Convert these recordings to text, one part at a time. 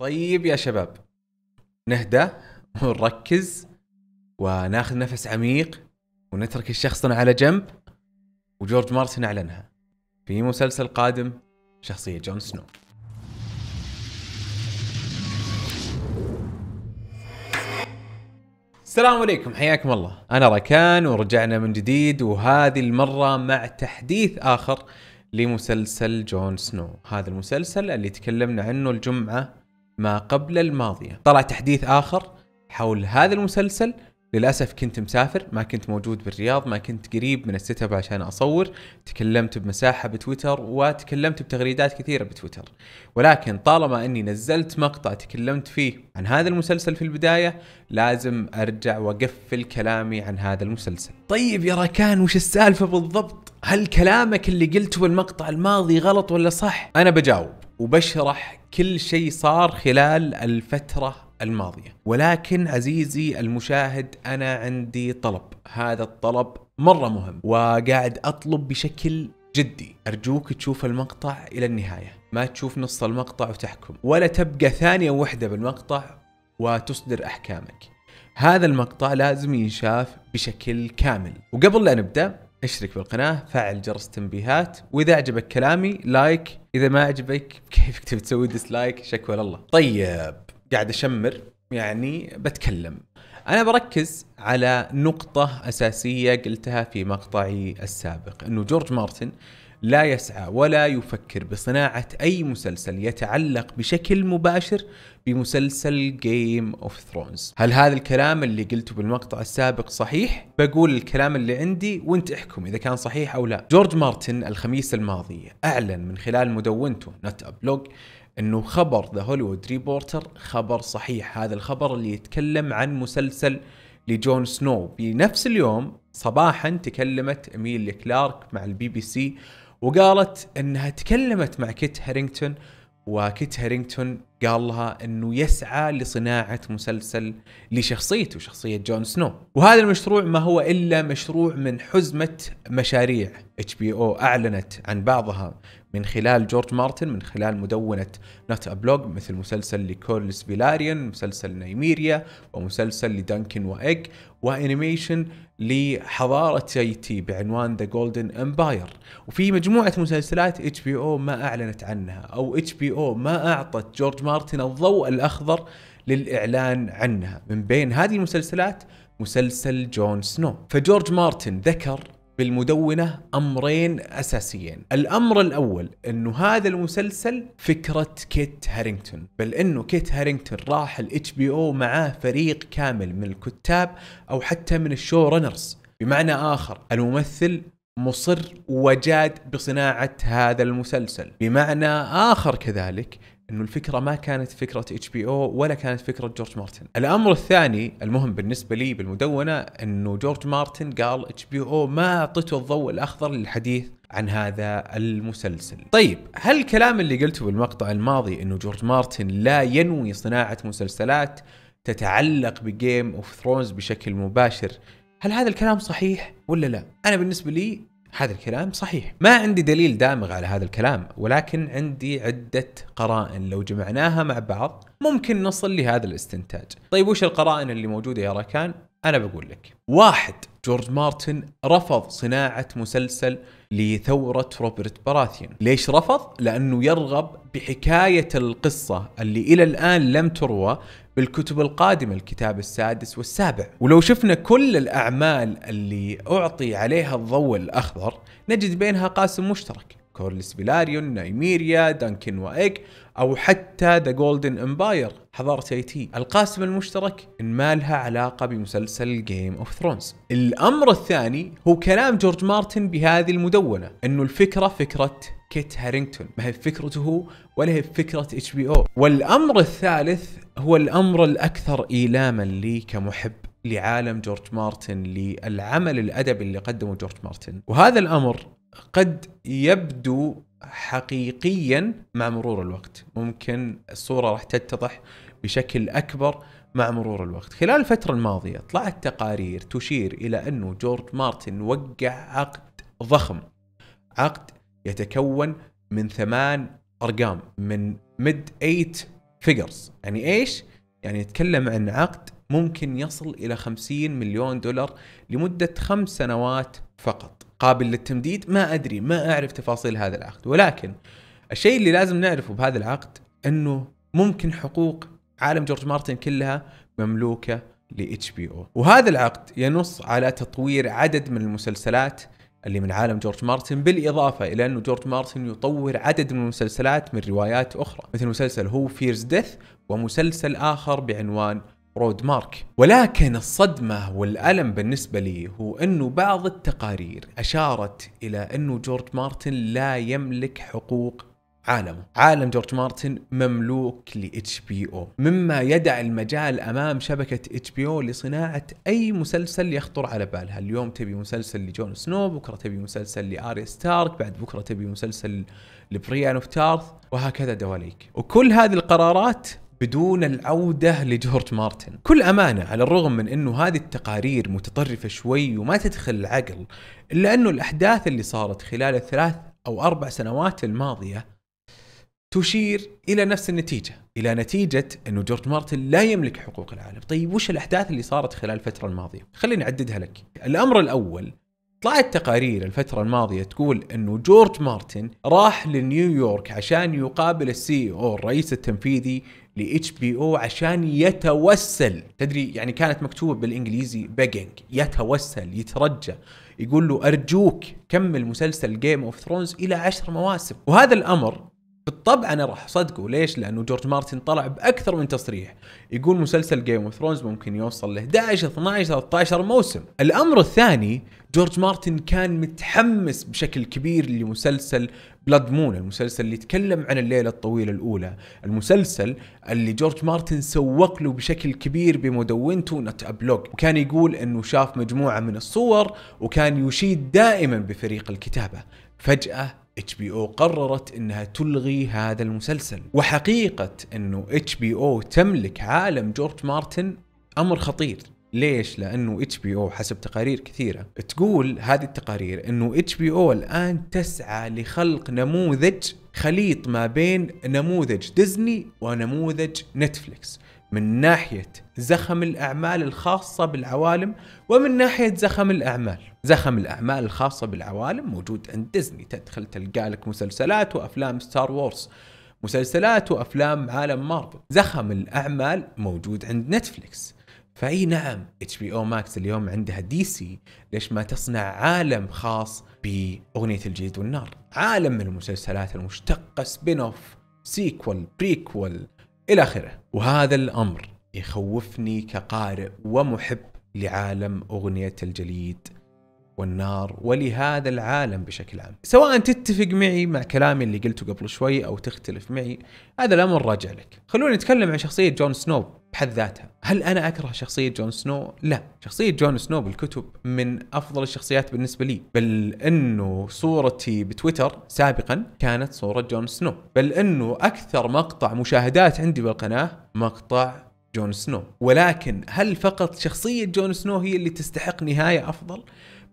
طيب يا شباب نهدى ونركز وناخذ نفس عميق ونترك الشخصنة على جنب وجورج مارتن أعلنها في مسلسل قادم شخصية جون سنو السلام عليكم حياكم الله أنا ركان ورجعنا من جديد وهذه المرة مع تحديث آخر لمسلسل جون سنو هذا المسلسل اللي تكلمنا عنه الجمعة ما قبل الماضية طلع تحديث آخر حول هذا المسلسل للأسف كنت مسافر ما كنت موجود بالرياض ما كنت قريب من السيت اب عشان أصور تكلمت بمساحة بتويتر وتكلمت بتغريدات كثيرة بتويتر ولكن طالما أني نزلت مقطع تكلمت فيه عن هذا المسلسل في البداية لازم أرجع وأقفل كلامي عن هذا المسلسل طيب يا ركان وش السالفة بالضبط؟ هل كلامك اللي قلته بالمقطع الماضي غلط ولا صح؟ أنا بجاوب وبشرح كل شيء صار خلال الفترة الماضية ولكن عزيزي المشاهد أنا عندي طلب هذا الطلب مرة مهم وقاعد أطلب بشكل جدي أرجوك تشوف المقطع إلى النهاية ما تشوف نص المقطع وتحكم ولا تبقى ثانية واحدة بالمقطع وتصدر أحكامك هذا المقطع لازم ينشاف بشكل كامل وقبل لا نبدأ اشترك بالقناة فعل جرس التنبيهات وإذا عجبك كلامي لايك إذا ما عجبك كيفك تبي تسوي ديسلايك شكوى لله طيب قاعد أشمر يعني بتكلم أنا بركز على نقطة أساسية قلتها في مقطعي السابق أنه جورج مارتن لا يسعى ولا يفكر بصناعة أي مسلسل يتعلق بشكل مباشر بمسلسل جيم اوف ثرونز هل هذا الكلام اللي قلته بالمقطع السابق صحيح؟ بقول الكلام اللي عندي وانت احكم إذا كان صحيح أو لا جورج مارتن الخميس الماضي أعلن من خلال مدونته نت أبلوج انه خبر ذا هوليوود ريبورتر خبر صحيح هذا الخبر اللي يتكلم عن مسلسل لجون سنو بنفس اليوم صباحا تكلمت اميليا كلارك مع البي بي سي وقالت انها تكلمت مع كيت هارينغتون وكيت هارينغتون قال لها انه يسعى لصناعه مسلسل لشخصيته شخصيه جون سنو وهذا المشروع ما هو الا مشروع من حزمه مشاريع اتش بي او اعلنت عن بعضها من خلال جورج مارتن من خلال مدونه نوت ابلوج مثل مسلسل لكولس فيلاريان مسلسل نيميريا ومسلسل لدانكن وايج وانيميشن لحضارة اي تي بعنوان ذا جولدن امباير وفي مجموعة مسلسلات اتش بي او ما اعلنت عنها او اتش بي او ما اعطت جورج مارتن الضوء الاخضر للاعلان عنها من بين هذه المسلسلات مسلسل جون سنو فجورج مارتن ذكر بالمدونة أمرين أساسيين الأمر الأول أنه هذا المسلسل فكرة كيت هارينغتون بل أنه كيت هارينغتون راح الـ بي او معاه فريق كامل من الكتاب أو حتى من الشو رنرز بمعنى آخر الممثل مصر وجاد بصناعة هذا المسلسل بمعنى آخر كذلك انه الفكره ما كانت فكره اتش بي او ولا كانت فكره جورج مارتن. الامر الثاني المهم بالنسبه لي بالمدونه انه جورج مارتن قال اتش بي او ما اعطته الضوء الاخضر للحديث عن هذا المسلسل. طيب هل الكلام اللي قلته بالمقطع الماضي انه جورج مارتن لا ينوي صناعه مسلسلات تتعلق بجيم اوف ثرونز بشكل مباشر هل هذا الكلام صحيح ولا لا؟ انا بالنسبه لي هذا الكلام صحيح ما عندي دليل دامغ على هذا الكلام ولكن عندي عدة قرائن لو جمعناها مع بعض ممكن نصل لهذا الاستنتاج طيب وش القرائن اللي موجودة يا ركان أنا بقول لك واحد جورج مارتن رفض صناعة مسلسل لثورة روبرت براثيون ليش رفض؟ لأنه يرغب بحكاية القصة اللي إلى الآن لم تروى بالكتب القادمة الكتاب السادس والسابع ولو شفنا كل الأعمال اللي أعطي عليها الضوء الأخضر نجد بينها قاسم مشترك كورلس بيلاريون، نايميريا، دانكن وإيك أو حتى ذا جولدن امباير حضارة اي تي القاسم المشترك ان ما لها علاقة بمسلسل جيم اوف ثرونز الامر الثاني هو كلام جورج مارتن بهذه المدونة انه الفكرة فكرة كيت هارينغتون ما هي فكرته ولا هي فكرة اتش بي او والامر الثالث هو الامر الاكثر ايلاما لي كمحب لعالم جورج مارتن للعمل الادبي اللي قدمه جورج مارتن وهذا الامر قد يبدو حقيقيا مع مرور الوقت ممكن الصوره راح تتضح بشكل اكبر مع مرور الوقت خلال الفترة الماضية طلعت تقارير تشير إلى أنه جورج مارتن وقع عقد ضخم عقد يتكون من ثمان أرقام من ميد 8 فيجرز يعني ايش؟ يعني نتكلم عن عقد ممكن يصل الى 50 مليون دولار لمده خمس سنوات فقط قابل للتمديد ما ادري ما اعرف تفاصيل هذا العقد ولكن الشيء اللي لازم نعرفه بهذا العقد انه ممكن حقوق عالم جورج مارتن كلها مملوكه لاتش بي او وهذا العقد ينص على تطوير عدد من المسلسلات اللي من عالم جورج مارتن بالإضافة إلى أنه جورج مارتن يطور عدد من المسلسلات من روايات أخرى مثل مسلسل هو فيرز ديث ومسلسل آخر بعنوان رود مارك ولكن الصدمة والألم بالنسبة لي هو أنه بعض التقارير أشارت إلى أنه جورج مارتن لا يملك حقوق عالمه عالم جورج مارتن مملوك لاتش بي او مما يدع المجال امام شبكه اتش بي او لصناعه اي مسلسل يخطر على بالها اليوم تبي مسلسل لجون سنو بكره تبي مسلسل لاري ستارك بعد بكره تبي مسلسل لبريان اوف تارث وهكذا دواليك وكل هذه القرارات بدون العودة لجورج مارتن كل أمانة على الرغم من أنه هذه التقارير متطرفة شوي وما تدخل العقل إلا أنه الأحداث اللي صارت خلال الثلاث أو أربع سنوات الماضية تشير الى نفس النتيجه، الى نتيجه انه جورج مارتن لا يملك حقوق العالم، طيب وش الاحداث اللي صارت خلال الفتره الماضيه؟ خليني اعددها لك. الامر الاول طلعت تقارير الفترة الماضية تقول انه جورج مارتن راح لنيويورك عشان يقابل السي او الرئيس التنفيذي ل اتش بي او عشان يتوسل، تدري يعني كانت مكتوبة بالانجليزي بيجنج، يتوسل يترجى، يقول له ارجوك كمل مسلسل جيم اوف ثرونز الى عشر مواسم، وهذا الامر بالطبع انا راح اصدقه ليش؟ لانه جورج مارتن طلع باكثر من تصريح يقول مسلسل جيم اوف ثرونز ممكن يوصل ل 11 12 13 موسم. الامر الثاني جورج مارتن كان متحمس بشكل كبير لمسلسل بلاد مون المسلسل اللي يتكلم عن الليله الطويله الاولى، المسلسل اللي جورج مارتن سوق له بشكل كبير بمدونته نت ابلوج، وكان يقول انه شاف مجموعه من الصور وكان يشيد دائما بفريق الكتابه. فجأة اتش بي او قررت انها تلغي هذا المسلسل وحقيقة انه اتش بي او تملك عالم جورج مارتن امر خطير ليش؟ لانه اتش بي او حسب تقارير كثيره تقول هذه التقارير انه اتش بي او الان تسعى لخلق نموذج خليط ما بين نموذج ديزني ونموذج نتفليكس من ناحية زخم الأعمال الخاصة بالعوالم ومن ناحية زخم الأعمال زخم الأعمال الخاصة بالعوالم موجود عند ديزني تدخل تلقى لك مسلسلات وأفلام ستار وورز مسلسلات وأفلام عالم مارفل زخم الأعمال موجود عند نتفليكس فأي نعم اتش بي او ماكس اليوم عندها دي سي ليش ما تصنع عالم خاص بأغنية الجليد والنار عالم من المسلسلات المشتقة سبين اوف سيكول بريكول الى اخره وهذا الامر يخوفني كقارئ ومحب لعالم اغنيه الجليد والنار ولهذا العالم بشكل عام سواء تتفق معي مع كلامي اللي قلته قبل شوي أو تختلف معي هذا الأمر راجع لك خلونا نتكلم عن شخصية جون سنو بحد ذاتها هل أنا أكره شخصية جون سنو؟ لا شخصية جون سنو بالكتب من أفضل الشخصيات بالنسبة لي بل أنه صورتي بتويتر سابقا كانت صورة جون سنو بل أنه أكثر مقطع مشاهدات عندي بالقناة مقطع جون سنو ولكن هل فقط شخصية جون سنو هي اللي تستحق نهاية أفضل؟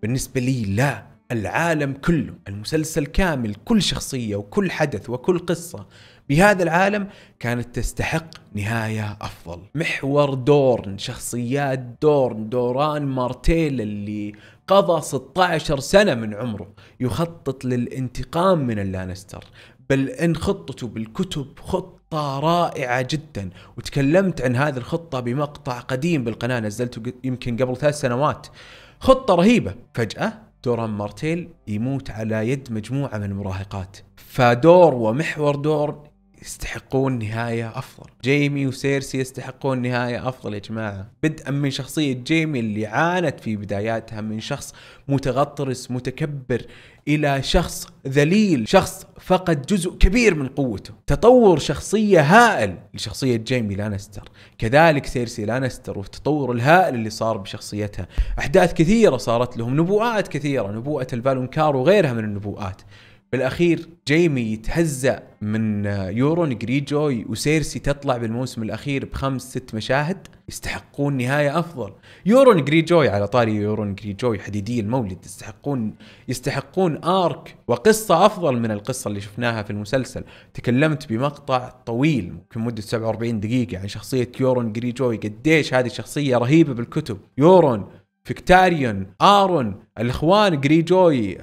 بالنسبة لي لا العالم كله المسلسل كامل كل شخصية وكل حدث وكل قصة بهذا العالم كانت تستحق نهاية أفضل محور دورن شخصيات دورن دوران مارتيل اللي قضى 16 سنة من عمره يخطط للانتقام من اللانستر بل إن خطته بالكتب خطة رائعة جدا وتكلمت عن هذه الخطة بمقطع قديم بالقناة نزلته يمكن قبل ثلاث سنوات خطة رهيبة فجأة دوران مارتيل يموت على يد مجموعة من المراهقات فدور ومحور دور يستحقون نهاية أفضل جيمي وسيرسي يستحقون نهاية أفضل يا جماعة بدءا من شخصية جيمي اللي عانت في بداياتها من شخص متغطرس متكبر إلى شخص ذليل شخص فقد جزء كبير من قوته تطور شخصية هائل لشخصية جيمي لانستر كذلك سيرسي لانستر والتطور الهائل اللي صار بشخصيتها أحداث كثيرة صارت لهم نبوءات كثيرة نبوءة الفالونكار وغيرها من النبوءات بالاخير جيمي يتهزأ من آه، يورون جريجوي وسيرسي تطلع بالموسم الاخير بخمس ست مشاهد يستحقون نهايه افضل يورون جريجوي على طاري يورون جريجوي حديدي المولد يستحقون يستحقون ارك وقصه افضل من القصه اللي شفناها في المسلسل تكلمت بمقطع طويل ممكن مده 47 دقيقه عن شخصيه يورون جريجوي قديش هذه الشخصيه رهيبه بالكتب يورون فيكتاريون ارون الاخوان جريجوي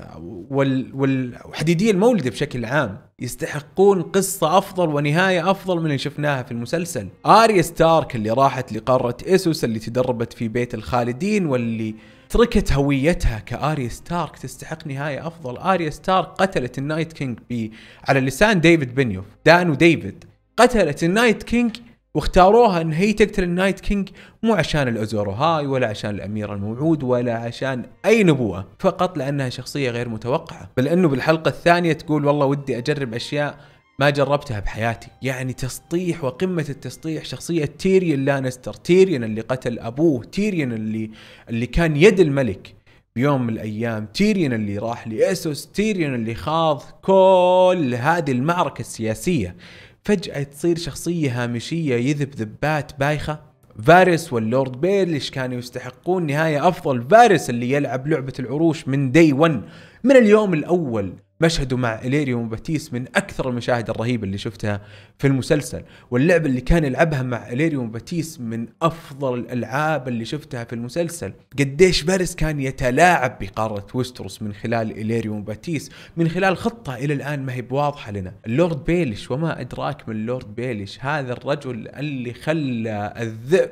والحديديه المولده بشكل عام يستحقون قصة أفضل ونهاية أفضل من اللي شفناها في المسلسل آريا ستارك اللي راحت لقارة إسوس اللي تدربت في بيت الخالدين واللي تركت هويتها كاريا ستارك تستحق نهاية أفضل آريا ستارك قتلت النايت كينج بي على لسان ديفيد بنيوف دان وديفيد قتلت النايت كينج واختاروها ان هي تقتل النايت كينج مو عشان الازورو هاي ولا عشان الامير الموعود ولا عشان اي نبوه فقط لانها شخصيه غير متوقعه بل انه بالحلقه الثانيه تقول والله ودي اجرب اشياء ما جربتها بحياتي يعني تسطيح وقمة التسطيح شخصية تيريون لانستر تيريون اللي قتل أبوه تيريون اللي, اللي كان يد الملك بيوم من الايام تيريون اللي راح لاسوس تيريون اللي خاض كل هذه المعركه السياسيه فجاه تصير شخصيه هامشيه يذب ذبات بايخه فارس واللورد بيرليش كانوا يستحقون نهاية أفضل فارس اللي يلعب لعبة العروش من دي 1 من اليوم الأول مشهده مع إليريوم وباتيس من أكثر المشاهد الرهيبة اللي شفتها في المسلسل واللعبة اللي كان يلعبها مع إليريوم وباتيس من أفضل الألعاب اللي شفتها في المسلسل قديش باريس كان يتلاعب بقارة ويستروس من خلال إليريوم وباتيس من خلال خطة إلى الآن ما هي بواضحة لنا اللورد بيليش وما أدراك من اللورد بيليش هذا الرجل اللي خلى الذئب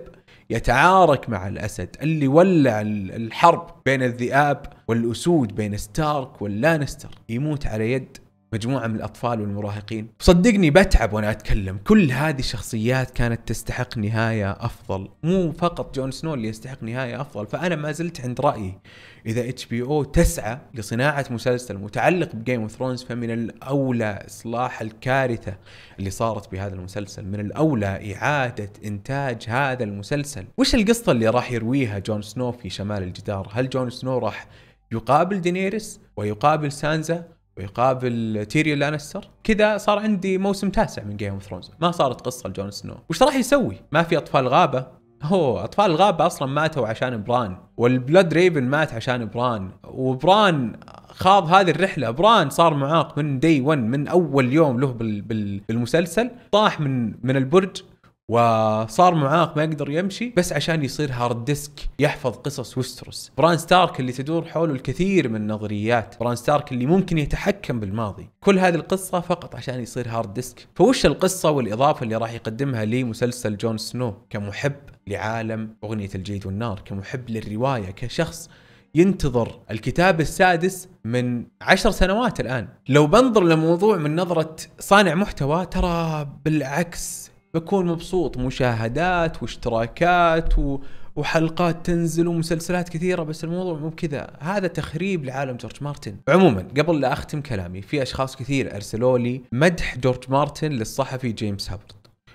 يتعارك مع الأسد اللي ولع الحرب بين الذئاب والأسود بين ستارك واللانستر يموت على يد مجموعة من الأطفال والمراهقين صدقني بتعب وأنا أتكلم كل هذه الشخصيات كانت تستحق نهاية أفضل مو فقط جون سنو اللي يستحق نهاية أفضل فأنا ما زلت عند رأيي إذا اتش بي أو تسعى لصناعة مسلسل متعلق بجيم اوف ثرونز فمن الأولى إصلاح الكارثة اللي صارت بهذا المسلسل من الأولى إعادة إنتاج هذا المسلسل وش القصة اللي راح يرويها جون سنو في شمال الجدار هل جون سنو راح يقابل دينيرس ويقابل سانزا ويقابل تيريون لانستر كذا صار عندي موسم تاسع من جيم اوف ثرونز ما صارت قصه لجون سنو وش راح يسوي ما في اطفال غابه هو اطفال الغابه اصلا ماتوا عشان بران والبلاد ريفن مات عشان بران وبران خاض هذه الرحله بران صار معاق من دي 1 من اول يوم له بالمسلسل طاح من من البرج وصار معاق ما يقدر يمشي بس عشان يصير هارد ديسك يحفظ قصص وستروس بران ستارك اللي تدور حوله الكثير من النظريات بران ستارك اللي ممكن يتحكم بالماضي كل هذه القصة فقط عشان يصير هارد ديسك فوش القصة والإضافة اللي راح يقدمها لي مسلسل جون سنو كمحب لعالم أغنية الجيد والنار كمحب للرواية كشخص ينتظر الكتاب السادس من عشر سنوات الآن لو بنظر لموضوع من نظرة صانع محتوى ترى بالعكس بكون مبسوط مشاهدات واشتراكات و... وحلقات تنزل ومسلسلات كثيره بس الموضوع مو كذا هذا تخريب لعالم جورج مارتن عموما قبل لا اختم كلامي في اشخاص كثير ارسلوا لي مدح جورج مارتن للصحفي جيمس هابرد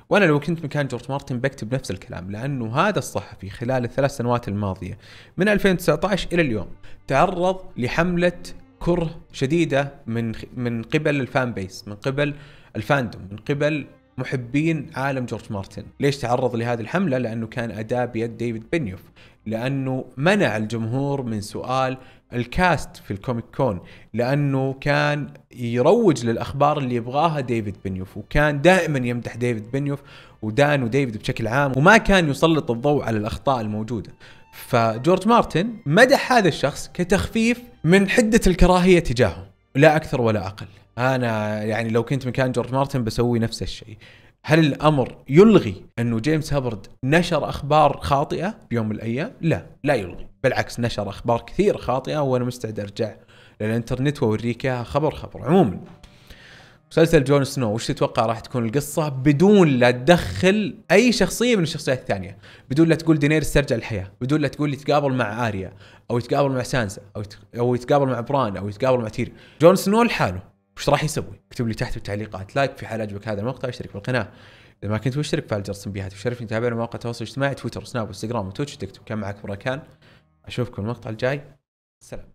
وانا لو كنت مكان جورج مارتن بكتب نفس الكلام لانه هذا الصحفي خلال الثلاث سنوات الماضيه من 2019 الى اليوم تعرض لحمله كره شديده من من قبل الفان بيس من قبل الفاندوم من قبل محبين عالم جورج مارتن ليش تعرض لهذه الحملة لأنه كان أداء بيد ديفيد بنيوف لأنه منع الجمهور من سؤال الكاست في الكوميك كون لأنه كان يروج للأخبار اللي يبغاها ديفيد بنيوف وكان دائما يمدح ديفيد بنيوف ودان وديفيد بشكل عام وما كان يسلط الضوء على الأخطاء الموجودة فجورج مارتن مدح هذا الشخص كتخفيف من حدة الكراهية تجاهه لا أكثر ولا أقل انا يعني لو كنت مكان جورج مارتن بسوي نفس الشيء هل الامر يلغي انه جيمس هابرد نشر اخبار خاطئه بيوم من الايام؟ لا لا يلغي بالعكس نشر اخبار كثير خاطئه وانا مستعد ارجع للانترنت واوريك اياها خبر خبر عموما مسلسل جون سنو وش تتوقع راح تكون القصة بدون لا تدخل أي شخصية من الشخصيات الثانية بدون لا تقول دينير استرجع الحياة بدون لا تقول يتقابل مع آريا أو يتقابل مع سانسا أو يتقابل مع بران أو يتقابل مع تيري جون سنو لحاله وش راح يسوي؟ اكتب لي تحت بالتعليقات لايك في حال عجبك هذا المقطع اشترك بالقناه اذا ما كنت مشترك فعل جرس التنبيهات وشرفني تابعنا مواقع التواصل الاجتماعي تويتر وسناب وانستغرام وتويتش وتيك توك كان معك بركان اشوفكم المقطع الجاي سلام